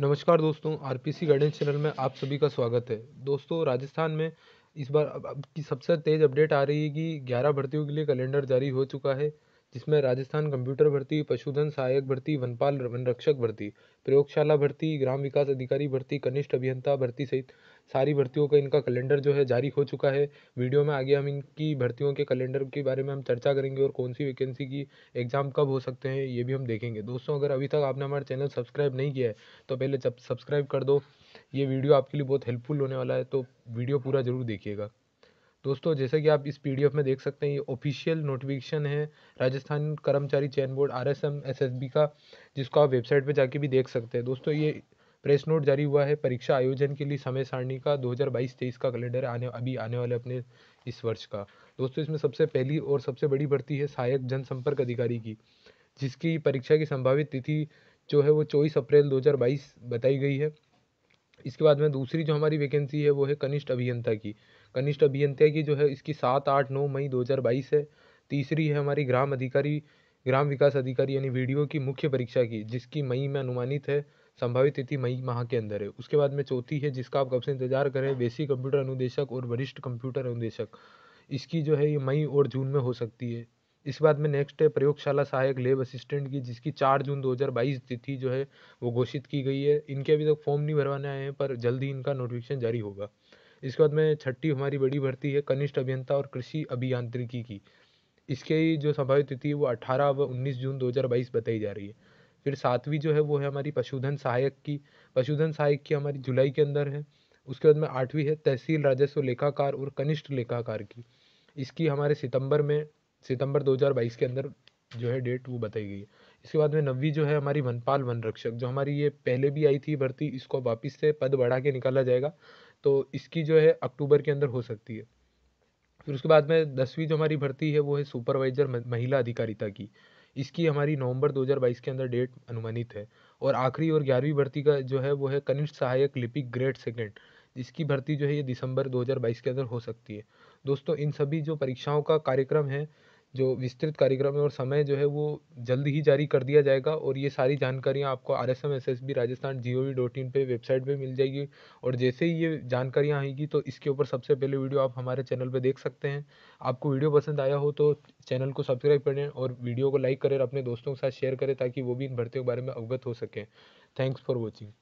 नमस्कार दोस्तों RPC P guidance channel में आप सभी का स्वागत है दोस्तों राजस्थान में इस बार अब की सबसे तेज़ अपडेट आ रही है कि ग्यारह भर्तियों के लिए कैलेंडर जारी हो चुका है जिसमें राजस्थान कंप्यूटर भर्ती पशुधन सहायक भर्ती वनपाल वन रक्षक भर्ती प्रयोगशाला भर्ती ग्राम विकास अधिकारी भर्ती कनिष्ठ अभियंता भर्ती सहित सारी भर्तियों का इनका कैलेंडर जो है जारी हो चुका है वीडियो में आगे हम इनकी भर्तियों के कैलेंडर के बारे में हम चर्चा करेंगे और कौन सी वैकेंसी की एग्ज़ाम कब हो सकते हैं ये भी हम देखेंगे दोस्तों अगर अभी तक आपने हमारा चैनल सब्सक्राइब नहीं किया है तो पहले जब सब्सक्राइब कर दो ये वीडियो आपके लिए बहुत हेल्पफुल होने वाला है तो वीडियो पूरा ज़रूर देखिएगा दोस्तों जैसे कि आप इस पीडीएफ में देख सकते हैं ये ऑफिशियल नोटिफिकेशन है राजस्थान कर्मचारी चयन board R S M S S B का जिसको आप वेबसाइट पर जाके भी देख सकते हैं दोस्तों ये प्रेस नोट जारी हुआ है परीक्षा आयोजन के लिए समय सारणी का 2022-23 का कैलेंडर आने अभी आने वाले अपने इस वर्ष का दोस्तों इसमें सबसे पहली और सबसे बड़ी भर्ती है सहायक जनसंपर्क अधिकारी की जिसकी परीक्षा की संभावित तिथि जो है वो चौबीस अप्रैल 2022 बताई गई है इसके बाद में दूसरी जो हमारी वैकेंसी है वो है कनिष्ठ अभियंता की कनिष्ठ अभियंता की जो है इसकी सात आठ नौ मई दो हज़ार बाईस है तीसरी है हमारी ग्राम अधिकारी ग्राम विकास अधिकारी यानी वी की मुख्य परीक्षा की जिसकी मई में अनुमानित है संभावित तिथि मई माह के अंदर है उसके बाद में चौथी है जिसका आप कब से इंतजार करें बेसिक कंप्यूटर अनुदेशक और वरिष्ठ कंप्यूटर अनुदेशक इसकी जो है ये मई और जून में हो सकती है इसके बाद में नेक्स्ट है प्रयोगशाला सहायक लेब असिस्टेंट की जिसकी चार जून दो हज़ार बाईस तिथि जो है वो घोषित की गई है इनके अभी तक फॉर्म नहीं भरवाने आए हैं पर जल्द ही इनका नोटिफिकेशन जारी होगा इसके बाद में छठी हमारी बड़ी भर्ती है कनिष्ठ अभियंता और कृषि अभियांत्रिकी की इसके जो संभावित तिथि वो अठारह व उन्नीस जून दो हज़ार बाईस बताई जा रही है फिर सातवीं जो है वो है हमारी पशुधन सहायक की पशुधन सहायक की हमारी जुलाई के अंदर है उसके बाद में आठवीं है तहसील राजस्व लेखाकार और कनिष्ठ लेखाकार की इसकी हमारे सितंबर में सितंबर 2022 के अंदर जो है डेट वो बताई गई है इसके बाद में नवी जो है हमारी वनपाल वन रक्षक जो हमारी ये पहले भी आई थी भर्ती इसको वापस से पद बढ़ा के निकाला जाएगा तो इसकी जो है अक्टूबर के अंदर हो सकती है फिर उसके बाद में दसवीं जो हमारी भर्ती है वो है सुपरवाइजर महिला अधिकारिता की इसकी हमारी नवंबर 2022 के अंदर डेट अनुमानित है और आखिरी और ग्यारहवीं भर्ती का जो है वो है कनिष्ठ सहायक लिपिक ग्रेड सेकेंड जिसकी भर्ती जो है ये दिसंबर 2022 के अंदर हो सकती है दोस्तों इन सभी जो परीक्षाओं का कार्यक्रम है जो विस्तृत कार्यक्रम है और समय जो है वो जल्द ही जारी कर दिया जाएगा और ये सारी जानकारियाँ आपको R S M S S B Rajasthan G O V dot in पर वेबसाइट पर मिल जाएगी और जैसे ही ये जानकारियाँ आएगी तो इसके ऊपर सबसे पहले वीडियो आप हमारे चैनल पर देख सकते हैं आपको वीडियो पसंद आया हो तो चैनल को सब्सक्राइब करें और वीडियो को लाइक करें और अपने दोस्तों के साथ शेयर करें ताकि वो भी इन भर्तियों के बारे में अवगत हो सकें थैंक्स फॉर वॉचिंग